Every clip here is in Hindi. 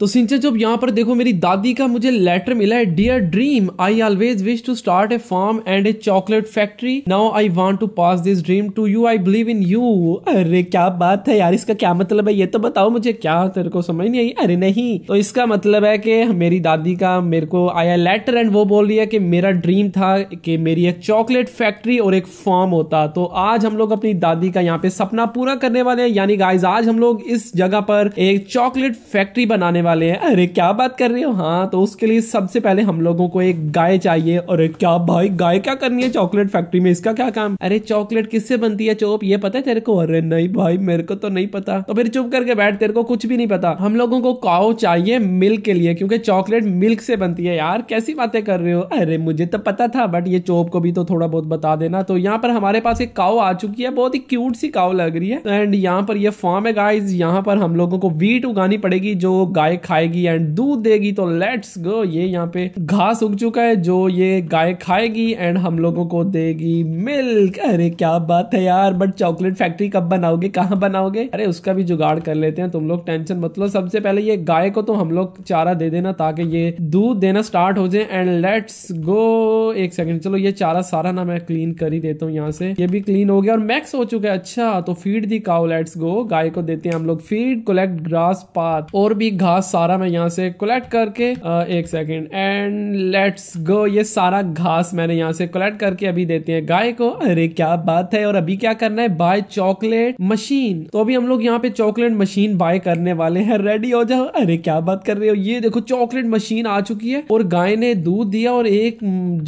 तो सिंचन जब यहाँ पर देखो मेरी दादी का मुझे लेटर मिला है dear dream I always wish to start a farm and a chocolate factory now I want to pass this dream to you I believe in you अरे क्या बात है यार इसका क्या मतलब है ये तो बताओ मुझे क्या तेरे को समझ नहीं आई अरे नहीं तो इसका मतलब है की मेरी दादी का मेरे को आया लेटर एंड वो बोल रही है की मेरा ड्रीम था कि मेरी एक चॉकलेट फैक्ट्री और एक फार्म होता तो आज हम लोग अपनी दादी का यहाँ पे सपना पूरा करने वाले हैं यानी गाइज आज हम लोग इस जगह पर एक चॉकलेट फैक्ट्री बनाने वाले हैं अरे क्या बात कर रहे हो हाँ तो उसके लिए सबसे पहले हम लोगों को एक गाय चाहिए अरे क्या भाई गाय क्या करनी है चॉकलेट फैक्ट्री में इसका क्या काम अरे चॉकलेट किससे बनती है चोप ये पता है तेरे को अरे नहीं भाई मेरे को तो नहीं पता तो फिर चुप करके बैठ तेरे को कुछ भी नहीं पता हम लोगों को काओ चाहिए मिल्क के लिए क्योंकि चॉकलेट मिल्क से बनती है यार कैसी बातें कर रहे हो अरे मुझे तो पता था बट ये चोप को भी तो थोड़ा बहुत बता देना तो यहाँ पर हमारे पास एक काओ आ चुकी है बहुत ही क्यूट सी काओ लग रही है एंड यहाँ पर ये फॉर्म है गाइज यहाँ पर हम लोगों को वीट उगानी पड़ेगी जो गाय गाय खाएगी एंड दूध देगी तो लेट्स गो ये यहाँ पे घास उग चुका है जो ये गाय खाएगी एंड हम लोगों को देगी मिल्क अरे क्या बात है यार बट चॉकलेट फैक्ट्री कब बनाओगे कहाँ बनाओगे अरे उसका भी जुगाड़ कर लेते हैं तुम लोग टेंशन मतलब सबसे पहले ये गाय को तो हम लोग चारा दे देना ताकि ये दूध देना स्टार्ट हो जाए एंड लेट्स गो एक सेकेंड चलो ये चारा सारा ना मैं क्लीन कर ही देता हूँ यहाँ से ये भी क्लीन हो गया और मैक्स हो चुका है अच्छा तो feed the cow let's go गाय को देते हैं हम लोग फीड कलेक्ट ग्रास पात और भी घास सारा मैं यहाँ से कलेक्ट करके एक सेकेंड एंड लेट्स गो ये सारा घास मैंने यहाँ से कलेक्ट करके अभी देते हैं गाय को अरे क्या बात है और अभी क्या करना है बाय चॉकलेट मशीन तो अभी हम लोग यहाँ पे चॉकलेट मशीन बाय करने वाले हैं रेडी हो जाओ अरे क्या बात कर रहे हो ये देखो चॉकलेट मशीन आ चुकी है और गाय ने दूध दिया और एक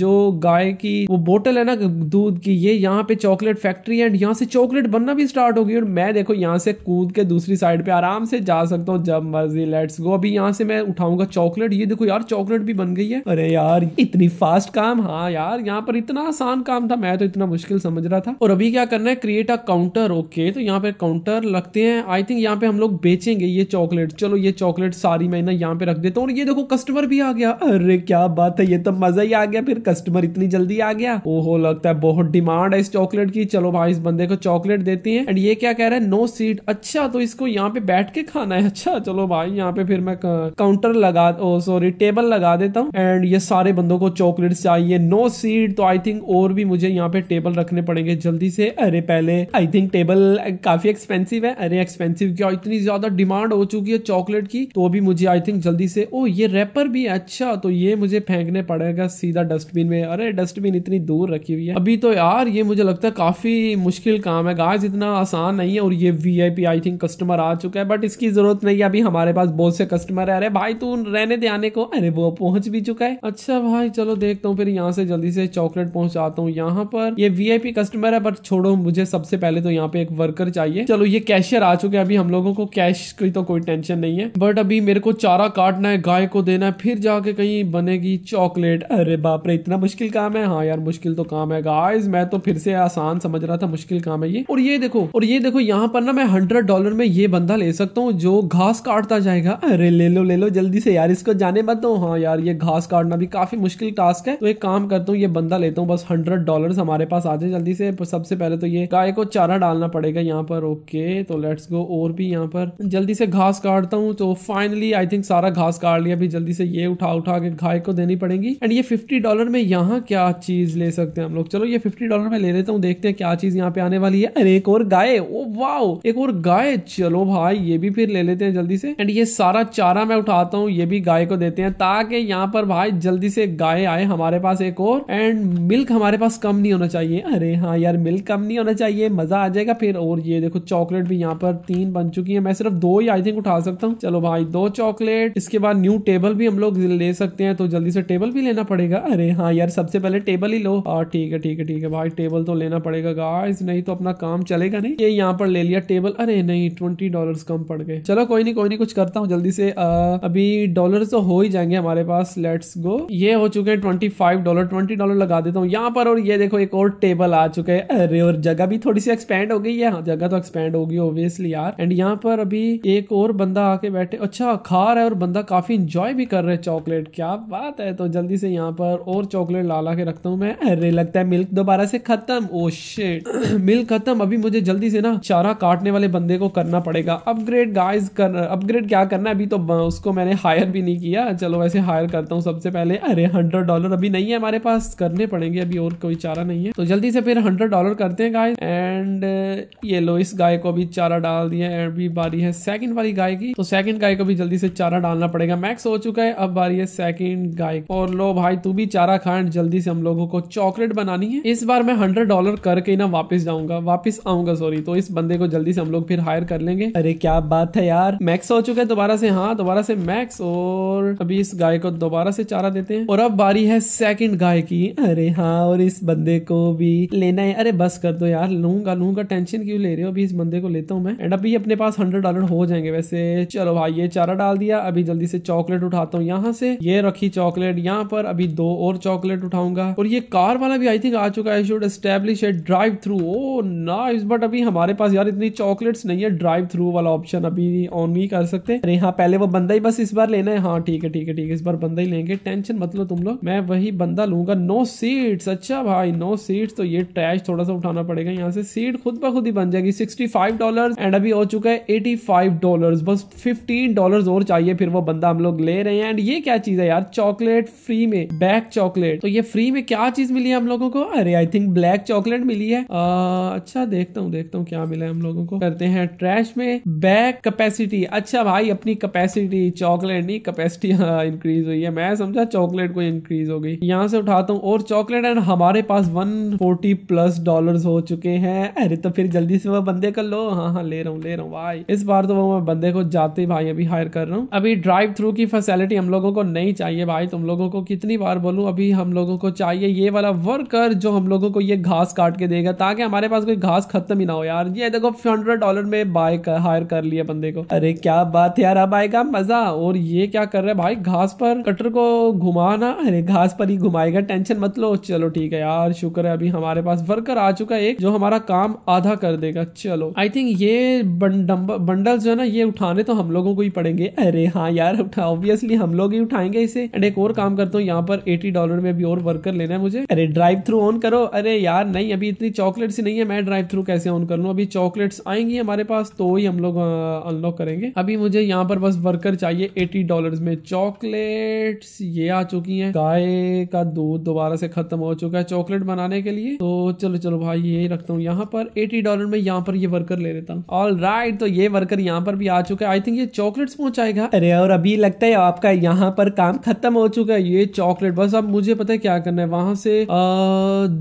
जो गाय की वो बोतल है ना दूध की ये यहाँ पे चॉकलेट फैक्ट्री एंड यहाँ से चॉकलेट बनना भी स्टार्ट हो गई और मैं देखो यहाँ से कूद के दूसरी साइड पे आराम से जा सकता हूँ जब मर्जी लेट्स गो अभी यहाँ से मैं उठाऊंगा चॉकलेट ये देखो यार चॉकलेट भी बन गई है अरे यार इतनी फास्ट काम हाँ यार यहाँ पर इतना आसान काम था मैं तो इतना मुश्किल समझ रहा था और अभी क्या करना है क्रिएट अ काउंटर ओके तो यहाँ पे काउंटर लगते हैं आई थिंक यहाँ पे हम लोग बेचेंगे ये चॉकलेट चलो ये चॉकलेट सारी मैं ना यहाँ पे रख देता हूँ और ये देखो कस्टमर भी आ गया अरे क्या बात है ये तो मजा ही आ गया फिर कस्टमर इतनी जल्दी आ गया ओहो लगता है बहुत डिमांड है इस चॉकलेट की चलो भाई इस बंदे को चॉकलेट देती है एंड ये क्या कह रहा है नो सीट अच्छा तो इसको यहाँ पे बैठ के खाना है अच्छा चलो भाई यहाँ पे फिर फिर मैं काउंटर लगा सॉरी टेबल लगा देता हूँ एंड ये सारे बंदों को चॉकलेट चाहिए नो सीट तो आई थिंक और भी मुझे यहाँ पे टेबल रखने पड़ेंगे जल्दी से अरे पहले आई थिंक टेबल काफी एक्सपेंसिव है अरे एक्सपेंसिव क्या इतनी ज्यादा डिमांड हो चुकी है चॉकलेट की तो अभी मुझे आई थिंक जल्दी से ओ ये रैपर भी अच्छा तो ये मुझे फेंकने पड़ेगा सीधा डस्टबिन में अरे डस्टबिन इतनी दूर रखी हुई है अभी तो यार ये मुझे लगता है काफी मुश्किल काम है गाज इतना आसान नहीं है और ये वी आई थिंक कस्टमर आ चुका है बट इसकी जरूरत नहीं है अभी हमारे पास बहुत से अच्छा कस्टमर है अरे भाई तू रहने दे आने को अरे वो पहुंच भी चुका है अच्छा भाई चलो देखता हूँ फिर यहाँ से जल्दी से चॉकलेट पहुंचाता हूँ यहाँ पर ये वीआईपी कस्टमर है बट छोड़ो मुझे सबसे पहले तो यहाँ पे एक वर्कर चाहिए चलो ये कैशियर आ चुके हैं अभी हम लोगों को कैश की तो कोई टेंशन नहीं है बट अभी मेरे को चारा काटना है गाय को देना है फिर जाके कहीं बनेगी चॉकलेट अरे बाप रे इतना मुश्किल काम है हाँ यार मुश्किल तो काम है गाइस मैं तो फिर से आसान समझ रहा था मुश्किल काम है ये और ये देखो और ये देखो यहाँ पर ना मैं हंड्रेड डॉलर में ये बंदा ले सकता हूँ जो घास काटता जाएगा अरे ले लो ले लो जल्दी से यार इसको जाने मत दो हाँ यार ये घास काटना भी काफी मुश्किल टास्क है तो एक काम करता हूँ ये बंदा लेता हूँ बस हंड्रेड डॉलर हमारे पास आ जाए जल्दी से सबसे पहले तो ये गाय को चारा डालना पड़ेगा यहाँ पर ओके तो लेट्स गो और भी यहाँ पर जल्दी से घास काटता हूँ तो फाइनली आई थिंक सारा घास काट लिया अभी जल्दी से ये उठा उठा के गाय को देनी पड़ेगी एंड ये फिफ्टी डॉलर में यहाँ क्या चीज ले सकते हैं हम लोग चलो ये फिफ्टी डॉलर में ले लेता हूँ देखते हैं क्या चीज यहाँ पे आने वाली है अरे एक और गाय ओ वाओ एक और गाय चलो भाई ये भी फिर ले लेते हैं जल्दी से एंड ये सारा बाद चारा मैं उठाता हूँ ये भी गाय को देते हैं ताकि यहाँ पर भाई जल्दी से गाय आए हमारे पास एक और एंड मिल्क हमारे पास कम नहीं होना चाहिए अरे हाँ यार मिल्क कम नहीं होना चाहिए मजा आ जाएगा फिर और ये देखो चॉकलेट भी यहाँ पर तीन बन चुकी है मैं सिर्फ दो ही आई थिंक उठा सकता हूँ चलो भाई दो चॉकलेट इसके बाद न्यू टेबल भी हम लोग ले सकते हैं तो जल्दी से टेबल भी लेना पड़ेगा अरे हाँ यार सबसे पहले टेबल ही लो हाँ ठीक है ठीक है ठीक है भाई टेबल तो लेना पड़ेगा गाइस नहीं तो अपना काम चलेगा नहीं ये यहाँ पर ले लिया टेबल अरे नहीं ट्वेंटी डॉलर कम पड़ गए चलो कोई नहीं कोई नहीं कुछ करता हूँ जल्दी जल्दी से आ, अभी डॉलर तो हो ही जाएंगे हमारे पास लेट्स गो ये हो चुके हैं twenty five dollar twenty dollar लगा देता हूँ यहाँ पर और ये देखो एक और टेबल आ चुके हैं अरे और जगह भी थोड़ी सी एक्सपेंड हो गई है हाँ जगह तो एक्सपेंड होगी ओब्वियसली यार एंड यहाँ पर अभी एक और बंदा आके बैठे अच्छा खा रहा है और बंदा काफी इंजॉय भी कर रहे चॉकलेट क्या बात है तो जल्दी से यहाँ पर और चॉकलेट ला ला के रखता हूँ मैं अरे लगता है मिल्क दोबारा से खत्म ओ शेट मिल्क खत्म अभी मुझे जल्दी से ना चारा काटने वाले बंदे को करना पड़ेगा अपग्रेड गाइस कर अपग्रेड क्या करना है अभी तो उसको मैंने हायर भी नहीं किया चलो वैसे हायर करता हूँ सबसे पहले अरे हंड्रेड डॉलर अभी नहीं है हमारे पास करने पड़ेंगे अभी और कोई चारा नहीं है तो जल्दी से फिर हंड्रेड डॉलर करते हैं गाय एंड uh, ये लो इस गाय को भी चारा डाल दिया एंड भी बारी है सेकंड वाली गाय की तो सेकंड गाय को भी जल्दी से चारा डालना पड़ेगा मैक्स हो चुका है अब बारी है सेकंड गाय और लो भाई तू भी चारा खा एंड जल्दी से हम लोगों को चॉकलेट बनानी है इस बार मैं हंड्रेड डॉलर करके ना वापिस जाऊंगा वापिस आऊंगा सॉरी तो इस बंदे को जल्दी से हम लोग फिर हायर कर लेंगे अरे क्या बात है यार मैक्स हो चुका है दोबारा से से हाँ दोबारा से मैक्स और अभी इस गाय को दोबारा से चारा देते हैं और अब बारी है सेकंड गाय की अरे हाँ और इस बंदे को भी लेना है अरे बस कर दो यार लूंगा लूंगा टेंशन क्यों ले रहे हो अभी इस बंदे को लेता हूँ मैं एंड अभी अपने पास हंड्रेड डॉलर हो जाएंगे वैसे चलो भाई ये चारा डाल दिया अभी जल्दी से चॉकलेट उठाता हूँ यहाँ से ये रखी चॉकलेट यहाँ पर अभी दो और चॉकलेट उठाऊंगा और ये कार वाला भी आई थिंक आ चुका है शुड एस्टेब्लिश है drive through oh nice but अभी हमारे पास यार इतनी चॉकलेट्स नहीं है ड्राइव थ्रू वाला ऑप्शन अभी ऑन नहीं कर सकते अरे यहाँ पहले वो बंदा ही बस इस बार लेना है हाँ ठीक है ठीक है ठीक है इस बार बंदा ही लेंगे टेंशन मत लो तुम लोग मैं वही बंदा लूंगा नो सीट अच्छा भाई नो सीट तो ये ट्रैश थोड़ा सा उठाना पड़ेगा यहाँ से सीट खुद ब खुद ही बन जाएगी सिक्सटी फाइव डॉलर एंड अभी हो चुका है एटी फाइव डॉलर बस फिफ्टीन डॉलर और चाहिए फिर वो बंदा हम लोग ले रहे हैं एंड ये क्या चीज है यार चॉकलेट फ्री में बैक चॉकलेट तो ये फ्री में क्या चीज मिली है हम लोगों को अरे आई थिंक ब्लैक चॉकलेट मिली है आ, अच्छा देखता हूँ देखता हूँ क्या मिला है हम लोगों को करते हैं ट्रैश में बैक कैपेसिटी अच्छा भाई अपनी कैपेसिटी चॉकलेट नहीं कैपेसिटी इंक्रीज हुई है मैं समझा चॉकलेट को इंक्रीज हो गई यहाँ से उठाता हूँ और चॉकलेट एंड हमारे पास वन फोर्टी प्लस डॉलर हो चुके हैं अरे तो फिर जल्दी से वो बंदे कर लो हाँ हाँ ले रहा हूँ ले रहा हूँ भाई इस बार तो वो मैं बंदे को जाते भाई अभी हायर कर रहा हूँ अभी ड्राइव थ्रू की फैसिलिटी हम लोगों को नहीं चाहिए भाई तुम लोगों को कितनी बार बोलू अभी हम लोगों को चाहिए ये वाला वर्कर जो हम लोगों को ये घास काट के देगा ताकि हमारे पास कोई घास खत्म ही ना हो यार ये देखो हंड्रेड डॉलर में बाय हायर कर लिया बंदे को अरे क्या बात है यार अब आएगा मजा और ये क्या कर रहा है भाई घास पर कटर को घुमाना अरे घास पर ही घुमाएगा टेंशन मत लो चलो ठीक है यार शुक्र है अभी हमारे पास वर्कर आ चुका है एक जो हमारा काम आधा कर देगा चलो आई थिंक ये बंडल जो है ना ये उठाने तो हम लोगों को ही पड़ेंगे अरे हाँ यार ऑब्वियसली हम लोग ही उठाएंगे इसे एंड एक और काम करता हूँ यहाँ पर एटी डॉलर में भी और वर्कर लेना है मुझे अरे ड्राइव थ्रू ऑन करो अरे यार नहीं अभी इतनी चॉकलेट नहीं है मैं ड्राइव थ्रू कैसे ऑन कर लूँ अभी चॉकलेट्स आएंगी हमारे पास तो ही हम लोग अनलॉक करेंगे अभी मुझे यहाँ पर बस वर्कर चाहिए एटी डॉलर में चॉकलेट्स ये आ चुकी हैं गाय का दूध दोबारा से खत्म हो चुका है चॉकलेट बनाने के लिए तो चलो चलो भाई यही रखता हूँ यहाँ पर एटी डॉलर में यहाँ पर ये वर्कर ले लेता हूँ ऑल राइट तो ये वर्कर यहाँ पर भी आ चुका है आई थिंक ये चॉकलेट पहुंचाएगा अरे और अभी लगता है आपका यहाँ पर काम खत्म हो चुका है ये चॉकलेट बस अब मुझे पता है क्या करना है वहां से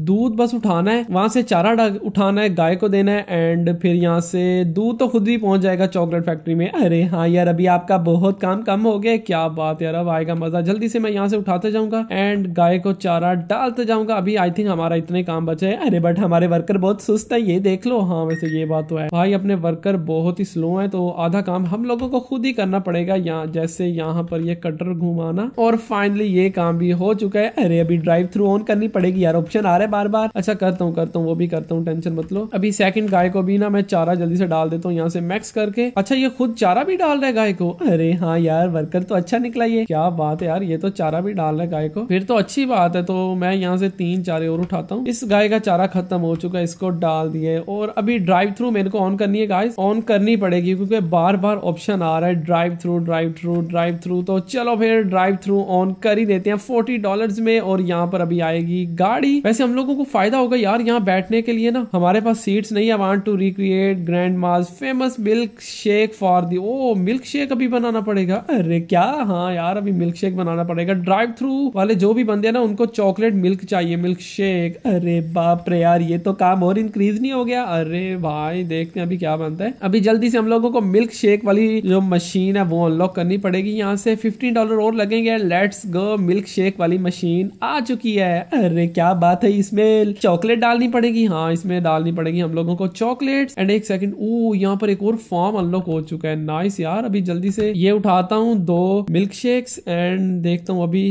दूध बस उठाना है वहां से चारा उठाना है गाय को देना है एंड फिर यहाँ से दूध तो खुद ही पहुंच जाएगा चॉकलेट फैक्ट्री में अरे हाँ यार अभी आपका बहुत काम कम हो गया क्या बात यार अब आएगा मजा जल्दी से मैं यहाँ से उठाते जाऊंगा एंड गाय को चारा डालते जाऊंगा अभी आई थिंक हमारा इतने काम बचे है अरे बट हमारे वर्कर बहुत सुस्त है ये देख लो हाँ वैसे ये बात तो है भाई अपने वर्कर बहुत ही स्लो है तो आधा काम हम लोगों को खुद ही करना पड़ेगा यहाँ जैसे यहाँ पर ये कटर घुमाना और फाइनली ये काम भी हो चुका है अरे अभी ड्राइव थ्रू ऑन करनी पड़ेगी यार ऑप्शन आ रहा है बार बार अच्छा करता हूँ करता हूँ वो भी करता हूँ टेंशन मत लो अभी सेकंड गाय को भी ना मैं चारा जल्दी से डाल देता हूँ यहाँ से मैक्स करके अच्छा ये खुद चारा भी डाल रहा गाय को अरे हाँ यार वर्कर तो अच्छा निकला ये क्या बात है यार ये तो चारा भी डाल रहा है गाय को फिर तो अच्छी बात है तो मैं यहाँ से तीन चारे और उठाता हूँ इस गाय का चारा खत्म हो चुका है इसको डाल दिए और अभी ड्राइव थ्रू मेरे को ऑन करनी है गाय ऑन करनी पड़ेगी क्योंकि बार बार ऑप्शन आ रहा है drive through drive through drive through तो चलो फिर ड्राइव थ्रू ऑन कर ही देते हैं फोर्टी डॉलर में और यहाँ पर अभी आएगी गाड़ी वैसे हम लोगों को फायदा होगा यार यहाँ बैठने के लिए ना हमारे पास सीट्स नहीं है want to recreate grandma's famous milk shake for the oh milk shake shake अभी बनाना पड़ेगा अरे क्या हाँ यार अभी मिल्क शेक बनाना पड़ेगा ड्राइव थ्रू वाले जो भी बंदे ना उनको चॉकलेट मिल्क चाहिए मिल्क शेक अरे बाप रे यार ये तो काम और इंक्रीज नहीं हो गया अरे भाई देखते हैं अभी क्या बनता है अभी जल्दी से हम लोगों को मिल्क शेक वाली जो मशीन है वो अनलॉक करनी पड़ेगी यहाँ से फिफ्टीन डॉलर और लगेंगे लेट्स गो मिल्क शेक वाली मशीन आ चुकी है अरे क्या बात है इसमें चॉकलेट डालनी पड़ेगी हाँ इसमें डालनी पड़ेगी हम लोगों को चॉकलेट एंड एक सेकंड ओ यहाँ पर एक और फॉर्म अनलॉक हो चुका है नाइस यार अभी जल्दी जल्दी से ये उठाता हूँ दो मिल्क शेक्स एंड देखता हूँ अभी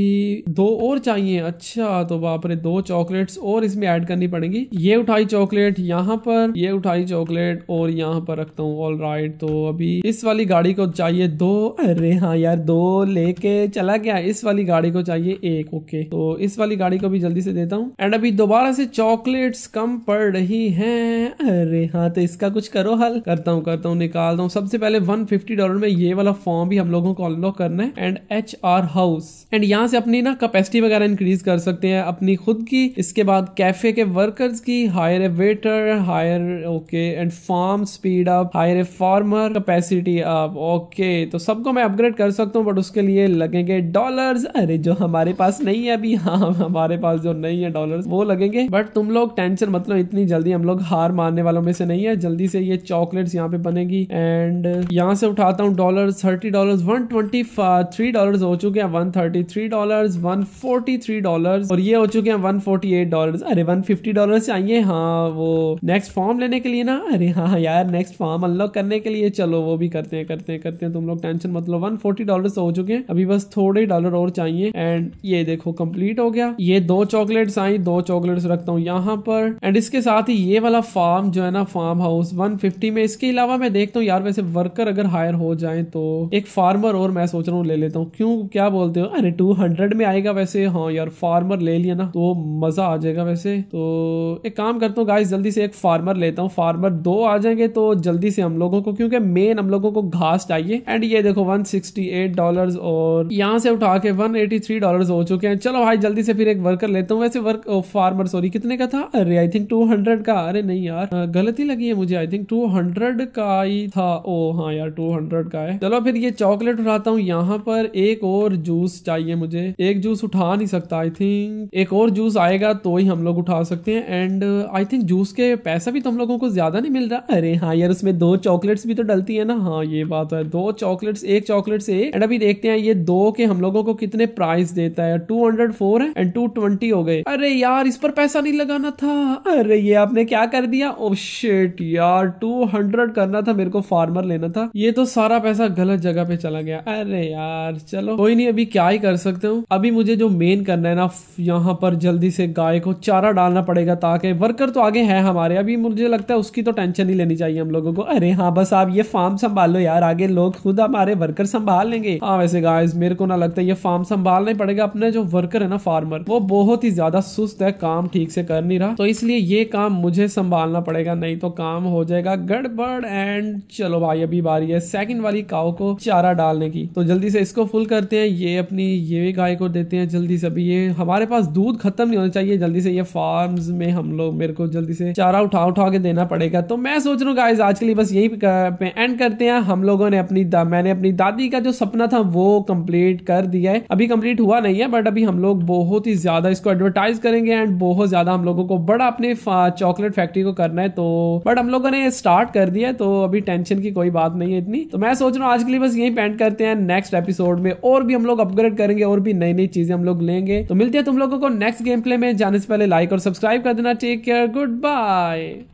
दो और चाहिए अच्छा तो बाप रे दो चॉकलेट्स और इसमें ऐड करनी पड़ेगी ये उठाई चॉकलेट यहाँ पर ये उठाई चॉकलेट और यहाँ पर रखता हूँ ऑल राइट तो अभी इस वाली गाड़ी को चाहिए दो अरे हाँ यार दो लेके चला गया इस वाली गाड़ी को चाहिए एक ओके तो इस वाली गाड़ी को भी जल्दी से देता हूँ एंड अभी दोबारा से चॉकलेट्स कम पड़ रही हैं अरे हाँ तो इसका कुछ करो हल करता हूँ करता हूँ निकालता हूँ सबसे पहले 150 डॉलर में ये वाला फॉर्म भी हम लोगों को अनलॉक करना है and H R house and यहाँ से अपनी ना कैपेसिटी वगैरह इंक्रीज कर सकते हैं अपनी खुद की इसके बाद कैफे के वर्कर्स की hire a waiter hire okay and farm speed up hire a farmer capacity up okay तो सबको मैं अपग्रेड कर सकता हूँ बट उसके लिए लगेंगे डॉलर अरे जो हमारे पास नहीं है अभी हाँ हमारे पास जो नहीं है डॉलर वो लगेंगे बट तुम लोग टेंशन मतलब इतनी जल्दी हम लोग हार मारने वालों में से नहीं है जल्दी से ये चॉकलेट्स यहाँ पे बनेगी एंड यहाँ से उठाता हूँ dollar dollars thirty dollars one twenty three dollars हो चुके हैं one thirty three dollars one forty three dollars और ये हो चुके हैं वन फोर्टी एट डॉलर्स अरे वन फिफ्टी डॉलर चाहिए हाँ वो नेक्स्ट फॉर्म लेने के लिए ना अरे हाँ, हाँ यार नेक्स्ट फॉर्म अनलॉक करने के लिए चलो वो भी करते हैं करते हैं करते हैं तुम लोग टेंशन मतलब वन फोर्टी डॉलर हो चुके हैं अभी बस थोड़े डॉलर और चाहिए एंड ये देखो कंप्लीट हो गया ये दो चॉकलेट्स आई दो चॉकलेट्स रखता हूँ यहाँ पर एंड इसके साथ ही ये वाला फार्म जो है ना फार्म हाउस 150 में इसके अलावा मैं देखता हूँ यार वैसे वर्कर अगर हायर हो जाए तो एक फार्मर और मैं सोच रहा हूँ ले लेता हूँ क्यों क्या बोलते हो अरे टू हंड्रेड में आएगा वैसे हाँ यार फार्मर ले लिया ना तो मजा आ जाएगा वैसे तो एक काम करता हूँ गाइस जल्दी से एक फार्मर लेता हूँ फार्मर दो आ जाएंगे तो जल्दी से हम लोगों को क्योंकि मेन हम लोगों को घास चाहिए एंड ये देखो वन डॉलर और यहाँ से उठा के वन डॉलर हो चुके हैं चलो भाई जल्दी से फिर एक वर्कर लेता हूँ वैसे वर्क फार्मर सॉरी कितने का था अरे आई थिंक टू हंड्रेड का अरे नहीं यार गलती लगी है मुझे आई थिंक टू हंड्रेड का ही था ओ हाँ यार टू हंड्रेड का है चलो फिर ये चॉकलेट उठाता हूँ यहाँ पर एक और जूस चाहिए मुझे एक जूस उठा नहीं सकता आई थिंक एक और जूस आएगा तो ही हम लोग उठा सकते हैं एंड आई थिंक जूस के पैसा भी तो हम लोगों को ज्यादा नहीं मिल रहा अरे हाँ यार उसमें दो चॉकलेट्स भी तो डलती है ना हाँ ये बात तो है दो चॉकलेट्स एक चॉकलेट से एंड अभी देखते हैं ये दो के हम लोगों को कितने प्राइस देता है टू हंड्रेड फोर है एंड टू ट्वेंटी हो गए अरे यार इस पर पैसा नहीं लगाना था अरे ये आपने क्या कर दिया ओ oh शेट यार टू हंड्रेड करना था मेरे को फार्मर लेना था ये तो सारा पैसा गलत जगह पे चला गया अरे यार चलो कोई नहीं अभी क्या ही कर सकते हूँ अभी मुझे जो मेन करना है ना यहाँ पर जल्दी से गाय को चारा डालना पड़ेगा ताकि वर्कर तो आगे है हमारे अभी मुझे लगता है उसकी तो टेंशन ही लेनी चाहिए हम लोगों को अरे हाँ बस आप ये फार्म संभाल लो यार आगे लोग खुद हमारे वर्कर संभाल लेंगे हाँ वैसे गाय मेरे को ना लगता है ये फार्म संभालना ही पड़ेगा अपने जो वर्कर है ना फार्मर वो बहुत ही ज्यादा सुस्त है काम ठीक से कर नहीं रहा तो इसलिए ये काम मुझे संभालना पड़ेगा नहीं तो काम हो जाएगा गड़बड़ एंड चलो भाई अभी बारी है सेकंड वाली काओ को चारा डालने की तो जल्दी से इसको फुल करते हैं ये अपनी ये गाय को देते हैं जल्दी से अभी ये हमारे पास दूध खत्म नहीं होना चाहिए जल्दी से ये फार्म में हम लोग मेरे को जल्दी से चारा उठा उठा के देना पड़ेगा तो मैं सोच रहा हूँ गाइज आज के लिए बस यही एंड करते हैं हम लोगों ने अपनी मैंने अपनी दादी का जो सपना था वो कंप्लीट कर दिया है अभी कंप्लीट हुआ नहीं है बट अभी हम लोग बहुत ही ज्यादा इसको एडवर्टाइज करेंगे एंड बहुत ज्यादा हम लोगों को बड़ा अपने चॉकलेट फैक्ट्री को करना है तो बट हम लोगों ने स्टार्ट कर दिया है तो अभी टेंशन की कोई बात नहीं है इतनी तो मैं सोच रहा हूँ दोस्तों आज के लिए बस यही पेंट करते हैं नेक्स्ट एपिसोड में और भी हम लोग अपग्रेड करेंगे और भी नई नई चीजें हम लोग लेंगे तो मिलते हैं तुम लोगों को नेक्स्ट गेम प्ले में जाने से पहले लाइक और सब्सक्राइब कर देना टेक केयर गुड बाय